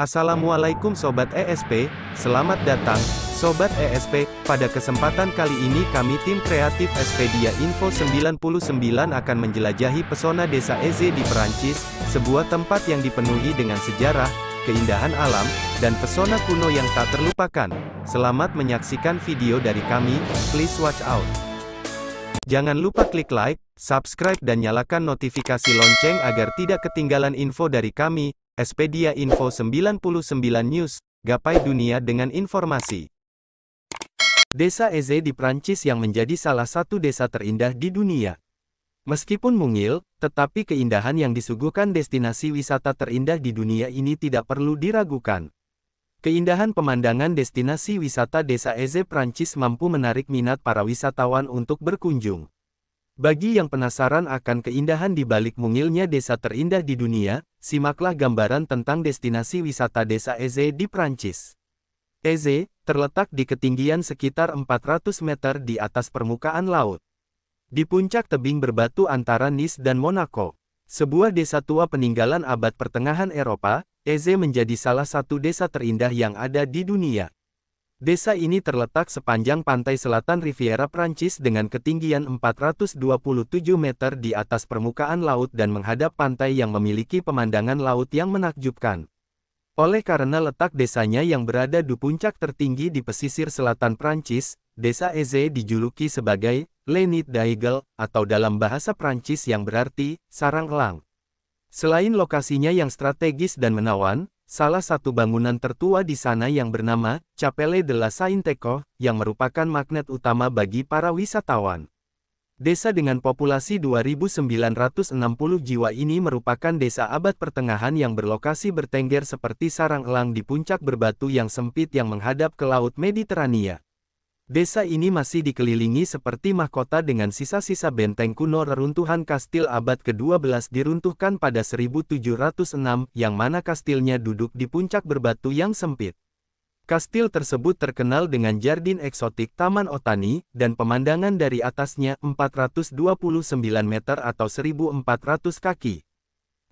Assalamualaikum Sobat ESP, selamat datang, Sobat ESP, pada kesempatan kali ini kami tim kreatif Espedia Info 99 akan menjelajahi pesona desa Eze di Perancis, sebuah tempat yang dipenuhi dengan sejarah, keindahan alam, dan pesona kuno yang tak terlupakan. Selamat menyaksikan video dari kami, please watch out. Jangan lupa klik like, subscribe dan nyalakan notifikasi lonceng agar tidak ketinggalan info dari kami, Expedia Info 99 News, gapai dunia dengan informasi. Desa Eze di Prancis yang menjadi salah satu desa terindah di dunia. Meskipun mungil, tetapi keindahan yang disuguhkan destinasi wisata terindah di dunia ini tidak perlu diragukan. Keindahan pemandangan destinasi wisata Desa Eze Prancis mampu menarik minat para wisatawan untuk berkunjung. Bagi yang penasaran akan keindahan di balik mungilnya desa terindah di dunia, simaklah gambaran tentang destinasi wisata Desa Eze di Prancis. Eze terletak di ketinggian sekitar 400 meter di atas permukaan laut. Di puncak tebing berbatu antara Nice dan Monaco, sebuah desa tua peninggalan abad pertengahan Eropa, Eze menjadi salah satu desa terindah yang ada di dunia. Desa ini terletak sepanjang pantai selatan Riviera Prancis dengan ketinggian 427 meter di atas permukaan laut dan menghadap pantai yang memiliki pemandangan laut yang menakjubkan. Oleh karena letak desanya yang berada di puncak tertinggi di pesisir selatan Prancis, desa Eze dijuluki sebagai Lenit Daigle" atau dalam bahasa Prancis yang berarti sarang elang. Selain lokasinya yang strategis dan menawan, salah satu bangunan tertua di sana yang bernama Capelle la Sainteco, yang merupakan magnet utama bagi para wisatawan. Desa dengan populasi 2.960 jiwa ini merupakan desa abad pertengahan yang berlokasi bertengger seperti sarang elang di puncak berbatu yang sempit yang menghadap ke Laut Mediterania. Desa ini masih dikelilingi seperti mahkota dengan sisa-sisa benteng kuno reruntuhan kastil abad ke-12 diruntuhkan pada 1706, yang mana kastilnya duduk di puncak berbatu yang sempit. Kastil tersebut terkenal dengan jardin eksotik Taman Otani, dan pemandangan dari atasnya 429 meter atau 1400 kaki.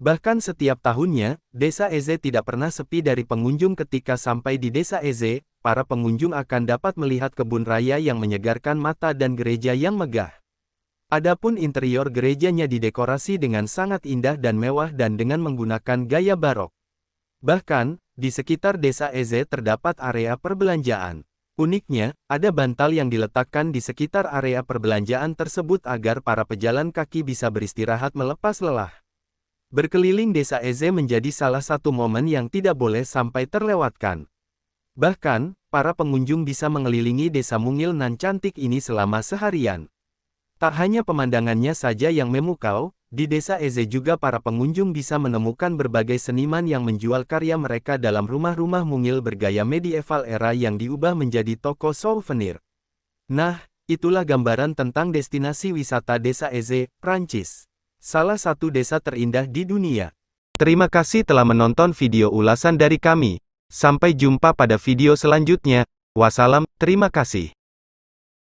Bahkan setiap tahunnya, Desa Eze tidak pernah sepi dari pengunjung ketika sampai di Desa Eze, para pengunjung akan dapat melihat kebun raya yang menyegarkan mata dan gereja yang megah. Adapun interior gerejanya didekorasi dengan sangat indah dan mewah dan dengan menggunakan gaya barok. Bahkan, di sekitar desa Eze terdapat area perbelanjaan. Uniknya, ada bantal yang diletakkan di sekitar area perbelanjaan tersebut agar para pejalan kaki bisa beristirahat melepas lelah. Berkeliling desa Eze menjadi salah satu momen yang tidak boleh sampai terlewatkan. Bahkan, para pengunjung bisa mengelilingi desa mungil nan cantik ini selama seharian. Tak hanya pemandangannya saja yang memukau, di desa Eze juga para pengunjung bisa menemukan berbagai seniman yang menjual karya mereka dalam rumah-rumah mungil bergaya medieval era yang diubah menjadi toko souvenir. Nah, itulah gambaran tentang destinasi wisata desa Eze, Prancis. Salah satu desa terindah di dunia. Terima kasih telah menonton video ulasan dari kami. Sampai jumpa pada video selanjutnya, wassalam, terima kasih.